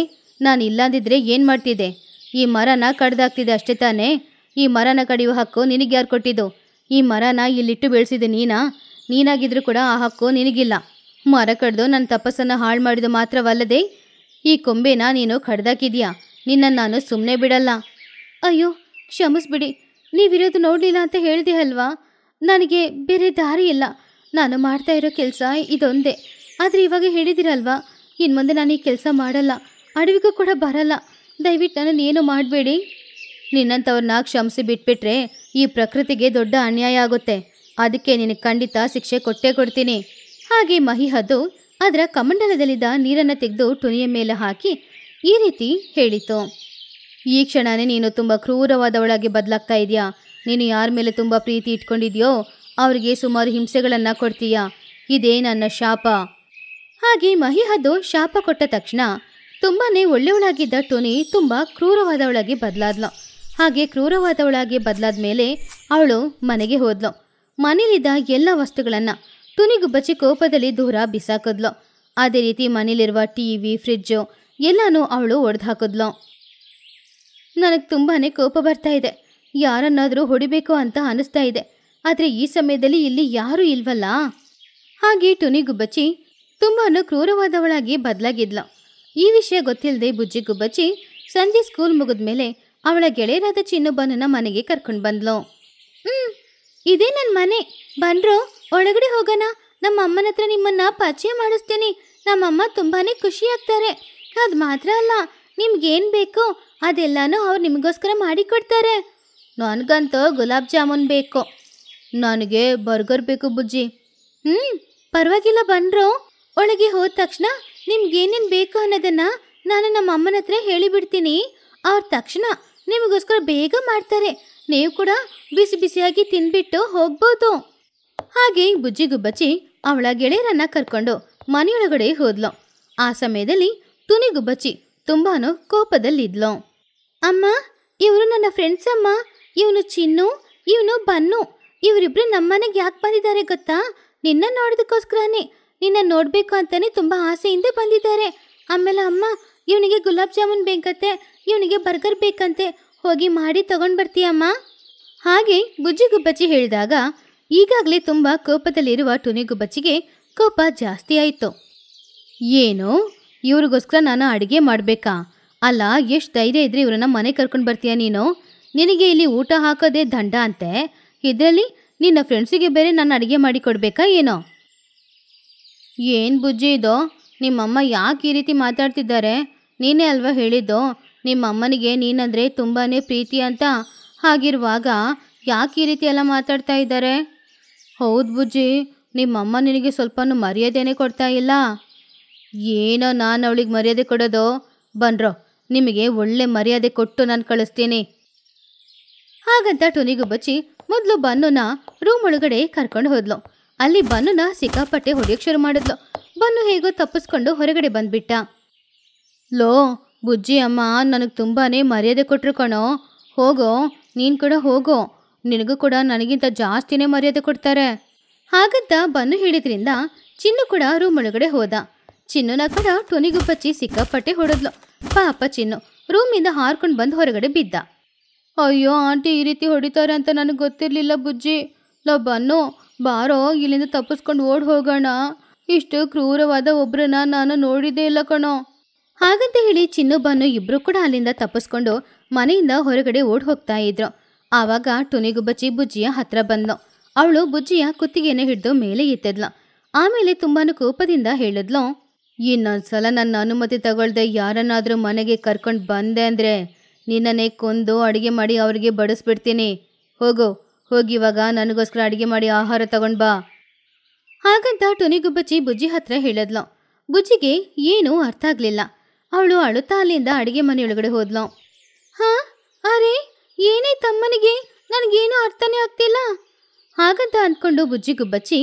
ನಾನು ಇಲ್ಲಾಂದಿದ್ರೆ ಏನು ಮಾಡ್ತಿದ್ದೆ ಈ ಮರನ ಕಡ್ದಾಗ್ತಿದೆ ಅಷ್ಟೇ ತಾನೇ ಈ ಮರನ ಕಡಿಯುವ ಹಕ್ಕು ನಿನಗೆ ಯಾರು ಕೊಟ್ಟಿದ್ದು ಈ ಮರನ ಇಲ್ಲಿಟ್ಟು ಬೆಳೆಸಿದೆ ನೀನಾ ನೀನಾಗಿದ್ರೂ ಕೂಡ ಆ ಹಕ್ಕು ನಿನಗಿಲ್ಲ ಮರ ಕಡ್ದು ನನ್ನ ತಪಸ್ಸನ್ನು ಹಾಳು ಮಾಡಿದ ಮಾತ್ರವಲ್ಲದೆ ಈ ಕೊಂಬೆನ ನೀನು ಕಡ್ದಾಕಿದ್ಯಾ ನಿನ್ನನ್ನು ನಾನು ಸುಮ್ಮನೆ ಬಿಡಲ್ಲ ಅಯ್ಯೋ ಕ್ಷಮಿಸ್ಬಿಡಿ ನೀವಿರೋದು ನೋಡಲಿಲ್ಲ ಅಂತ ಹೇಳಿದೆ ಅಲ್ವಾ ನನಗೆ ಬೇರೆ ದಾರಿ ಇಲ್ಲ ನಾನು ಮಾಡ್ತಾ ಇರೋ ಕೆಲಸ ಇದೊಂದೇ ಆದರೆ ಇವಾಗ ಹೇಳಿದಿರಲ್ವಾ ಇನ್ನು ಮುಂದೆ ನಾನು ಈ ಕೆಲಸ ಮಾಡಲ್ಲ ಅಡವಿಗೂ ಕೂಡ ಬರಲ್ಲ ದಯವಿಟ್ಟು ನನ್ನನ್ನು ಏನು ಮಾಡಬೇಡಿ ನಿನ್ನಂಥವ್ರನ್ನ ಕ್ಷಮಿಸಿ ಬಿಟ್ಬಿಟ್ರೆ ಈ ಪ್ರಕೃತಿಗೆ ದೊಡ್ಡ ಅನ್ಯಾಯ ಆಗುತ್ತೆ ಅದಕ್ಕೆ ನಿನಗೆ ಖಂಡಿತ ಶಿಕ್ಷೆ ಕೊಟ್ಟೇ ಕೊಡ್ತೀನಿ ಹಾಗೆ ಮಹಿಹದ್ದು ಅದರ ಕಮಂಡಲದಲ್ಲಿದ್ದ ನೀರನ್ನು ತೆಗೆದು ಟುನಿಯ ಮೇಲೆ ಹಾಕಿ ಈ ರೀತಿ ಹೇಳಿತು ಈ ಕ್ಷಣನೇ ನೀನು ತುಂಬ ಕ್ರೂರವಾದವಳಾಗಿ ಬದಲಾಗ್ತಾ ಇದೆಯಾ ನೀನು ಯಾರ ಮೇಲೆ ತುಂಬ ಪ್ರೀತಿ ಇಟ್ಕೊಂಡಿದ್ಯೋ ಅವರಿಗೆ ಸುಮಾರು ಹಿಂಸೆಗಳನ್ನು ಕೊಡ್ತೀಯಾ ಇದೇ ನನ್ನ ಶಾಪ ಹಾಗೆ ಮಹಿಹದ್ದು ಶಾಪ ಕೊಟ್ಟ ತಕ್ಷಣ ತುಂಬಾನೇ ಒಳ್ಳೆಯವಳಾಗಿದ್ದ ಟೋನಿ ತುಂಬ ಕ್ರೂರವಾದವಳಾಗಿ ಬದಲಾದ್ಲು ಹಾಗೆ ಕ್ರೂರವಾದವಳಾಗಿ ಬದಲಾದ ಮೇಲೆ ಅವಳು ಮನೆಗೆ ಹೋದ್ಲು ಮನೇಲಿದ್ದ ಎಲ್ಲ ವಸ್ತುಗಳನ್ನು ಬಚ್ಚಿ ಕೋಪದಲ್ಲಿ ದೂರ ಬಿಸಾಕಿದ್ಲು ಅದೇ ರೀತಿ ಮನೇಲಿರುವ ಟಿವಿ ಫ್ರಿಜ್ಜು ಎಲ್ಲಾನು ಅವಳು ಒಡೆದು ಹಾಕಿದ್ಲು ನನಗೆ ತುಂಬಾ ಕೋಪ ಬರ್ತಾ ಇದೆ ಯಾರನ್ನಾದರೂ ಹೊಡಿಬೇಕು ಅಂತ ಅನಿಸ್ತಾ ಇದೆ ಆದರೆ ಈ ಸಮಯದಲ್ಲಿ ಇಲ್ಲಿ ಯಾರೂ ಇಲ್ವಲ್ಲ ಹಾಗೆ ಟುನಿಗುಬ್ಬಚ್ಚಿ ತುಂಬಾ ಕ್ರೂರವಾದವಳಾಗಿ ಬದಲಾಗಿದ್ಲು ಈ ವಿಷಯ ಗೊತ್ತಿಲ್ಲದೆ ಬುಜ್ಜಿಗುಬ್ಬಚ್ಚಿ ಸಂಜೆ ಸ್ಕೂಲ್ ಮುಗಿದ್ಮೇಲೆ ಅವಳ ಗೆಳೆಯರಾದ ಚಿನ್ನುಬನನ ಮನೆಗೆ ಕರ್ಕೊಂಡು ಬಂದ್ಲು ಹ್ಞೂ ಇದೇ ನನ್ನ ಮನೆ ಬನ್ರು ಒಳಗಡೆ ಹೋಗೋಣ ನಮ್ಮ ಅಮ್ಮನ ಹತ್ರ ನಿಮ್ಮನ್ನ ಪರಿಚಯ ಮಾಡಿಸ್ತೇನೆ ನಮ್ಮಮ್ಮ ತುಂಬಾ ಖುಷಿ ಆಗ್ತಾರೆ ಅದು ಮಾತ್ರ ಅಲ್ಲ ನಿಮ್ಗೇನು ಬೇಕೋ ಅದೆಲ್ಲನೂ ಅವ್ರು ನಿಮಗೋಸ್ಕರ ಮಾಡಿಕೊಡ್ತಾರೆ ನನಗಂತೂ ಗುಲಾಬ್ ಜಾಮೂನ್ ಬೇಕು ನನಗೆ ಬರ್ಗರ್ ಬೇಕು ಬುಜ್ಜಿ ಹ್ಞೂ ಪರವಾಗಿಲ್ಲ ಬಂದರು ಒಳಗೆ ಹೋದ ತಕ್ಷಣ ನಿಮ್ಗೇನೇನು ಬೇಕು ಅನ್ನೋದನ್ನು ನಾನು ನಮ್ಮ ಅಮ್ಮನ ಹತ್ರ ಹೇಳಿಬಿಡ್ತೀನಿ ಅವ್ರ ತಕ್ಷಣ ನಿಮಗೋಸ್ಕರ ಬೇಗ ಮಾಡ್ತಾರೆ ನೀವು ಕೂಡ ಬಿಸಿ ಬಿಸಿಯಾಗಿ ತಿನ್ಬಿಟ್ಟು ಹೋಗ್ಬೋದು ಹಾಗೆ ಬುಜ್ಜಿಗುಬ್ಬಚ್ಚಿ ಅವಳ ಗೆಳೆಯರನ್ನು ಕರ್ಕೊಂಡು ಮನೆಯೊಳಗಡೆ ಹೋದ್ಲು ಆ ಸಮಯದಲ್ಲಿ ತುನಿಗುಬ್ಬಚ್ಚಿ ತುಂಬಾ ಕೋಪದಲ್ಲಿದ್ಲು ಅಮ್ಮ ಇವರು ನನ್ನ ಫ್ರೆಂಡ್ಸ್ ಅಮ್ಮ ಇವನು ಚಿನ್ನು ಇವನು ಬನ್ನು ಇವರಿಬ್ರು ನಮ್ಮನೆಗೆ ಯಾಕೆ ಬಂದಿದ್ದಾರೆ ಗೊತ್ತಾ ನಿನ್ನ ನೋಡೋದಕ್ಕೋಸ್ಕರನೇ ನಿನ್ನ ನೋಡಬೇಕು ಅಂತಾನೆ ತುಂಬ ಆಸೆಯಿಂದ ಬಂದಿದ್ದಾರೆ ಆಮೇಲೆ ಅಮ್ಮ ಇವನಿಗೆ ಗುಲಾಬ್ ಜಾಮೂನ್ ಬೇಕಂತೆ ಇವನಿಗೆ ಬರ್ಗರ್ ಬೇಕಂತೆ ಹೋಗಿ ಮಾಡಿ ತಗೊಂಡು ಬರ್ತೀಯಮ್ಮ ಹಾಗೆ ಗುಜ್ಜಿ ಗುಬ್ಬಚ್ಚಿ ಹೇಳಿದಾಗ ಈಗಾಗಲೇ ತುಂಬ ಕೋಪದಲ್ಲಿರುವ ಟುನಿ ಗುಬ್ಬಚ್ಚಿಗೆ ಕೋಪ ಜಾಸ್ತಿ ಆಯಿತು ಏನು ಇವ್ರಿಗೋಸ್ಕರ ನಾನು ಅಡುಗೆ ಮಾಡಬೇಕಾ ಅಲ್ಲ ಎಷ್ಟು ಧೈರ್ಯ ಇದ್ರೆ ಇವರನ್ನ ಮನೆ ಕರ್ಕೊಂಡು ಬರ್ತೀಯ ನೀನು ನಿನಗೆ ಇಲ್ಲಿ ಊಟ ಹಾಕೋದೇ ದಂಡ ಅಂತೆ ಇದರಲ್ಲಿ ನಿನ್ನ ಫ್ರೆಂಡ್ಸಿಗೆ ಬೇರೆ ನಾನು ಅಡುಗೆ ಮಾಡಿ ಕೊಡಬೇಕಾ ಏನೋ ಏನು ಬುಜ್ಜಿ ಇದೋ ನಿಮ್ಮಮ್ಮ ಯಾಕೆ ಈ ರೀತಿ ಮಾತಾಡ್ತಿದ್ದಾರೆ ನೀನೇ ಅಲ್ವಾ ಹೇಳಿದ್ದು ನಿಮ್ಮಮ್ಮನಿಗೆ ನೀನಂದರೆ ತುಂಬಾ ಪ್ರೀತಿ ಅಂತ ಹಾಗಿರುವಾಗ ಯಾಕೆ ಈ ರೀತಿ ಎಲ್ಲ ಮಾತಾಡ್ತಾ ಇದ್ದಾರೆ ಹೌದು ಬುಜ್ಜಿ ನಿಮ್ಮಮ್ಮ ನಿನಗೆ ಸ್ವಲ್ಪ ಮರ್ಯಾದೆನೇ ಕೊಡ್ತಾ ಇಲ್ಲ ಏನೋ ನಾನು ಅವಳಿಗೆ ಮರ್ಯಾದೆ ಕೊಡೋದು ಬನ್ರೋ ನಿಮಗೆ ಒಳ್ಳೆ ಮರ್ಯಾದೆ ಕೊಟ್ಟು ನಾನು ಕಳಿಸ್ತೀನಿ ಹಾಗಂತ ಟುನಿಗೂ ಬಚ್ಚಿ ಮೊದಲು ನಾ ರೂಮ್ ಒಳಗಡೆ ಕರ್ಕೊಂಡು ಹೋದ್ಲು ಅಲ್ಲಿ ಬನ್ನುನ ಸಿಕ್ಕಾಪಟ್ಟೆ ಹೊಡೆಯಕ್ಕೆ ಶುರು ಮಾಡಿದ್ಲು ಬನ್ನು ಹೇಗೋ ತಪ್ಪಿಸ್ಕೊಂಡು ಹೊರಗಡೆ ಬಂದ್ಬಿಟ್ಟ ಲೋ ಬುಜ್ಜಿ ಅಮ್ಮ ನನಗೆ ತುಂಬಾ ಮರ್ಯಾದೆ ಕೊಟ್ಟರು ಕಣೋ ಹೋಗೋ ನೀನು ಕೂಡ ಹೋಗೋ ನಿನಗೂ ಕೂಡ ನನಗಿಂತ ಜಾಸ್ತಿನೇ ಮರ್ಯಾದೆ ಕೊಡ್ತಾರೆ ಹಾಗಂತ ಬನ್ನು ಹೇಳಿದ್ರಿಂದ ಚಿನ್ನು ಕೂಡ ರೂಮ್ ಒಳಗಡೆ ಹೋದ ಚಿನ್ನುನ ಕೂಡ ಟೊನಿಗೂ ಪಚ್ಚಿ ಸಿಕ್ಕಾಪಟ್ಟೆ ಹೊಡೆದ್ಲು ಪಾಪ ಚಿನ್ನು ರೂಮಿಂದ ಹಾರ್ಕೊಂಡು ಬಂದು ಹೊರಗಡೆ ಬಿದ್ದ ಅಯ್ಯೋ ಆಂಟಿ ಈ ರೀತಿ ಹೊಡಿತಾರೆ ಅಂತ ನನಗೆ ಗೊತ್ತಿರಲಿಲ್ಲ ಬುಜ್ಜಿ ಲೋ ಬನ್ನು ಬಾರೋ ಇಲ್ಲಿಂದ ತಪ್ಪಿಸ್ಕೊಂಡು ಓಡ್ ಹೋಗೋಣ ಇಷ್ಟು ಕ್ರೂರವಾದ ಒಬ್ಬರನ್ನ ನಾನು ನೋಡಿದ್ದೇ ಇಲ್ಲ ಕಣೋ ಹಾಗಂತ ಹೇಳಿ ಚಿನ್ನೊಬ್ಬನು ಇಬ್ರು ಕೂಡ ಅಲ್ಲಿಂದ ತಪ್ಪಿಸ್ಕೊಂಡು ಮನೆಯಿಂದ ಹೊರಗಡೆ ಓಡ್ ಹೋಗ್ತಾ ಇದ್ರು ಆವಾಗ ಬಚ್ಚಿ ಬುಜ್ಜಿಯ ಹತ್ರ ಬಂದ್ಲು ಅವಳು ಬುಜ್ಜಿಯ ಕುತ್ತಿಗೆಯನ್ನು ಹಿಡಿದು ಮೇಲೆ ಎತ್ತಿದ್ಲು ಆಮೇಲೆ ತುಂಬಾನು ಕೋಪದಿಂದ ಹೇಳಿದ್ಲು ಇನ್ನೊಂದ್ಸಲ ನನ್ನ ಅನುಮತಿ ತಗೊಳ್ದೆ ಯಾರನ್ನಾದರೂ ಮನೆಗೆ ಕರ್ಕೊಂಡು ಬಂದೆ ಅಂದರೆ ನಿನ್ನನ್ನೇ ಕೊಂದು ಅಡುಗೆ ಮಾಡಿ ಅವ್ರಿಗೆ ಬಡಿಸ್ಬಿಡ್ತೀನಿ ಹೋಗು ಹೋಗಿ ಇವಾಗ ನನಗೋಸ್ಕರ ಅಡುಗೆ ಮಾಡಿ ಆಹಾರ ತಗೊಂಡು ಬಾ ಹಾಗಂತ ಗುಬ್ಬಚ್ಚಿ ಬುಜ್ಜಿ ಹತ್ರ ಹೇಳಿದ್ಲು ಬುಜ್ಜಿಗೆ ಏನೂ ಅರ್ಥ ಆಗಲಿಲ್ಲ ಅವಳು ಅಳುತ್ತಾ ಅಲ್ಲಿಂದ ಅಡುಗೆ ಮನೆಯೊಳಗಡೆ ಹೋದ್ಲು ಹಾ ಅರೆ ಏನೇ ತಮ್ಮನಿಗೆ ನನಗೇನು ಅರ್ಥನೇ ಆಗ್ತಿಲ್ಲ ಹಾಗಂತ ಅಂದ್ಕೊಂಡು ಬುಜ್ಜಿ ಗುಬ್ಬಚ್ಚಿ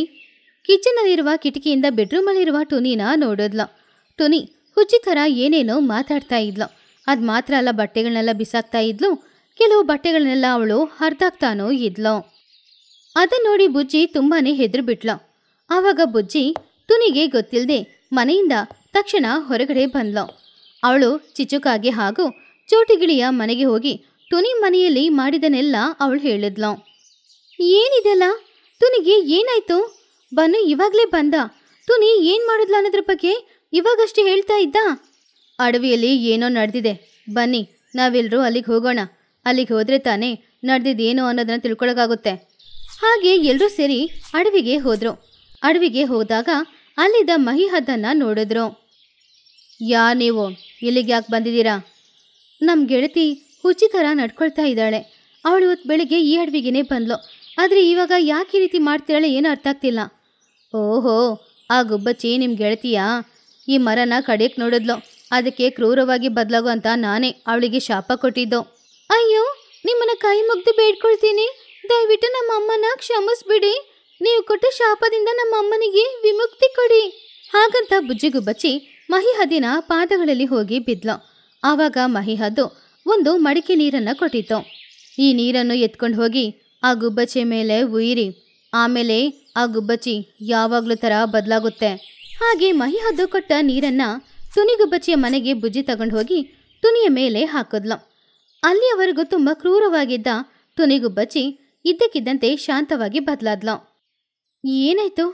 ಕಿಚನಲ್ಲಿರುವ ಕಿಟಕಿಯಿಂದ ಬೆಡ್ರೂಮಲ್ಲಿರುವ ಟುನಿನ ನೋಡಿದ್ಲು ಟುನಿ ಹುಚ್ಚಿ ಥರ ಏನೇನೋ ಮಾತಾಡ್ತಾ ಇದ್ಲು ಅದು ಮಾತ್ರ ಅಲ್ಲ ಬಟ್ಟೆಗಳನ್ನೆಲ್ಲ ಬಿಸಾಕ್ತಾ ಇದ್ಲು ಕೆಲವು ಬಟ್ಟೆಗಳನ್ನೆಲ್ಲ ಅವಳು ಹರಿದಾಕ್ತಾನೋ ಇದ್ಲೋ ಅದನ್ನ ನೋಡಿ ಬುಜ್ಜಿ ತುಂಬಾನೇ ಹೆದರು ಬಿಟ್ಲ ಆವಾಗ ಬುಜ್ಜಿ ತುನಿಗೆ ಗೊತ್ತಿಲ್ಲದೆ ಮನೆಯಿಂದ ತಕ್ಷಣ ಹೊರಗಡೆ ಬಂದ್ಲೋ ಅವಳು ಚಿಚುಕಾಗಿ ಹಾಗೂ ಚೋಟಿಗಿಳಿಯ ಮನೆಗೆ ಹೋಗಿ ತುನಿ ಮನೆಯಲ್ಲಿ ಮಾಡಿದನೆಲ್ಲ ಅವಳು ಹೇಳಿದ್ಲ ಏನಿದೆಲ್ಲ ತುನಿಗೆ ಏನಾಯ್ತು ಬನ್ನು ಇವಾಗಲೇ ಬಂದ ತುನಿ ಏನು ಮಾಡಿದ್ಲ ಅನ್ನೋದ್ರ ಬಗ್ಗೆ ಇವಾಗಷ್ಟೇ ಹೇಳ್ತಾ ಇದ್ದ ಅಡವಿಯಲ್ಲಿ ಏನೋ ನಡೆದಿದೆ ಬನ್ನಿ ನಾವೆಲ್ಲರೂ ಅಲ್ಲಿಗೆ ಹೋಗೋಣ ಅಲ್ಲಿಗೆ ಹೋದರೆ ತಾನೇ ನಡೆದಿದ್ದೇನು ಅನ್ನೋದನ್ನು ತಿಳ್ಕೊಳಗಾಗುತ್ತೆ ಹಾಗೆ ಎಲ್ಲರೂ ಸೇರಿ ಅಡವಿಗೆ ಹೋದರು ಅಡವಿಗೆ ಹೋದಾಗ ಅಲ್ಲಿದ್ದ ಮಹಿ ಹದ್ದನ್ನು ನೋಡಿದ್ರು ಯಾ ನೀವು ಇಲ್ಲಿಗೆ ಯಾಕೆ ಬಂದಿದ್ದೀರಾ ನಮ್ಮ ಗೆಳತಿ ಹುಚ್ಚಿ ನಡ್ಕೊಳ್ತಾ ಇದ್ದಾಳೆ ಅವಳು ಇವತ್ತು ಬೆಳಿಗ್ಗೆ ಈ ಅಡವಿಗೆನೇ ಬಂದ್ಲು ಆದರೆ ಇವಾಗ ಯಾಕೆ ಈ ರೀತಿ ಮಾಡ್ತಿರಾಳೆ ಏನು ಅರ್ಥ ಆಗ್ತಿಲ್ಲ ಓಹೋ ಆ ಗುಬ್ಬಚ್ಚಿ ನಿಮ್ಮ ಗೆಳತಿಯಾ ಈ ಮರನ ಕಡೆಯಕ್ಕೆ ನೋಡಿದ್ಲು ಅದಕ್ಕೆ ಕ್ರೂರವಾಗಿ ಬದಲಾಗೋ ಅಂತ ನಾನೇ ಅವಳಿಗೆ ಶಾಪ ಕೊಟ್ಟಿದ್ದು ಅಯ್ಯೋ ನಿಮ್ಮನ್ನ ಕೈ ಮುಗ್ದು ಬೇಡ್ಕೊಳ್ತೀನಿ ದಯವಿಟ್ಟು ನಮ್ಮ ಅಮ್ಮನ ಕ್ಷಮಿಸ್ಬಿಡಿ ನೀವು ಕೊಟ್ಟ ಶಾಪದಿಂದ ನಮ್ಮ ಅಮ್ಮನಿಗೆ ವಿಮುಕ್ತಿ ಕೊಡಿ ಹಾಗಂತ ಬುಜ್ಜಿಗು ಬಚ್ಚಿ ಮಹಿಹದಿನ ಪಾದಗಳಲ್ಲಿ ಹೋಗಿ ಬಿದ್ಲು ಆವಾಗ ಮಹಿಹದ್ದು ಒಂದು ಮಡಿಕೆ ನೀರನ್ನು ಕೊಟ್ಟಿತ್ತು ಈ ನೀರನ್ನು ಎತ್ಕೊಂಡು ಹೋಗಿ ಆ ಗುಬ್ಬಚ್ಚಿ ಮೇಲೆ ಉಯಿರಿ ಆಮೇಲೆ ಆ ಗುಬ್ಬಚ್ಚಿ ಯಾವಾಗಲೂ ಥರ ಬದಲಾಗುತ್ತೆ ಹಾಗೆ ಮಹಿಹದ್ದು ಕೊಟ್ಟ ನೀರನ್ನು ತುನಿ ಗುಬ್ಬಚ್ಚಿಯ ಮನೆಗೆ ಬುಜ್ಜಿ ತಗೊಂಡು ಹೋಗಿ ತುನಿಯ ಮೇಲೆ ಹಾಕಿದ್ಲು ಅಲ್ಲಿಯವರೆಗೂ ತುಂಬ ಕ್ರೂರವಾಗಿದ್ದ ತುನಿಗೂ ಬಚ್ಚಿ ಇದ್ದಕ್ಕಿದ್ದಂತೆ ಶಾಂತವಾಗಿ ಬದಲಾದ್ಲ ಏನಾಯ್ತು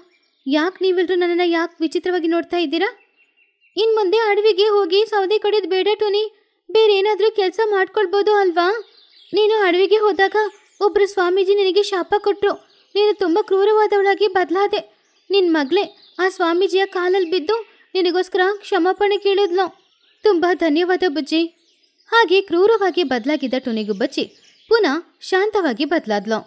ಯಾಕೆ ನೀವೆಲ್ಲರೂ ನನ್ನನ್ನು ಯಾಕೆ ವಿಚಿತ್ರವಾಗಿ ನೋಡ್ತಾ ಇದ್ದೀರಾ ಇನ್ನು ಮುಂದೆ ಅಡವಿಗೆ ಹೋಗಿ ಸೌದೆ ಕಡಿಯೋದು ಬೇಡ ಟೋನಿ ಬೇರೆ ಏನಾದರೂ ಕೆಲಸ ಮಾಡ್ಕೊಳ್ಬೋದು ಅಲ್ವಾ ನೀನು ಅಡವಿಗೆ ಹೋದಾಗ ಒಬ್ಬರು ಸ್ವಾಮೀಜಿ ನಿನಗೆ ಶಾಪ ಕೊಟ್ಟರು ನೀನು ತುಂಬ ಕ್ರೂರವಾದವಳಾಗಿ ಬದಲಾದೆ ನಿನ್ನ ಮಗಳೇ ಆ ಸ್ವಾಮೀಜಿಯ ಕಾಲಲ್ಲಿ ಬಿದ್ದು ನಿನಗೋಸ್ಕರ ಕ್ಷಮಾಪಣೆ ಕೇಳಿದ್ಲು ತುಂಬ ಧನ್ಯವಾದ ಬುಜ್ಜಿ ಹಾಗೆ ಕ್ರೂರವಾಗಿ ಬದಲಾಗಿದ್ದ ಟುನಿಗುಬ್ಬಚ್ಚಿ ಬಚ್ಚಿ ಪುನಃ ಶಾಂತವಾಗಿ ಬದಲಾದ್ಲು